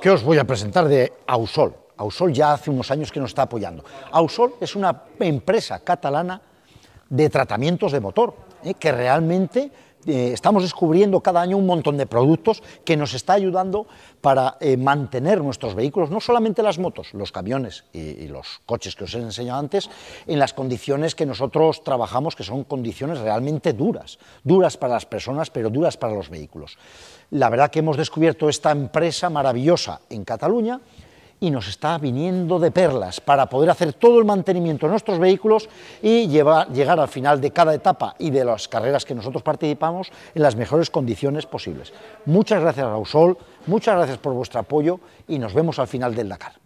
Qué os voy a presentar de Ausol. Ausol ya hace unos años que nos está apoyando. Ausol es una empresa catalana de tratamientos de motor, ¿eh? que realmente eh, estamos descubriendo cada año un montón de productos que nos está ayudando para eh, mantener nuestros vehículos, no solamente las motos, los camiones y, los coches que os he enseñado antes, en las condiciones que nosotros trabajamos, que son condiciones realmente duras, duras para las personas, pero duras para los vehículos. La verdad que hemos descubierto esta empresa maravillosa en Cataluña, y nos está viniendo de perlas para poder hacer todo el mantenimiento de nuestros vehículos y llegar al final de cada etapa y de las carreras que nosotros participamos en las mejores condiciones posibles. Muchas gracias a muchas gracias por vuestro apoyo y nos vemos al final del Dakar.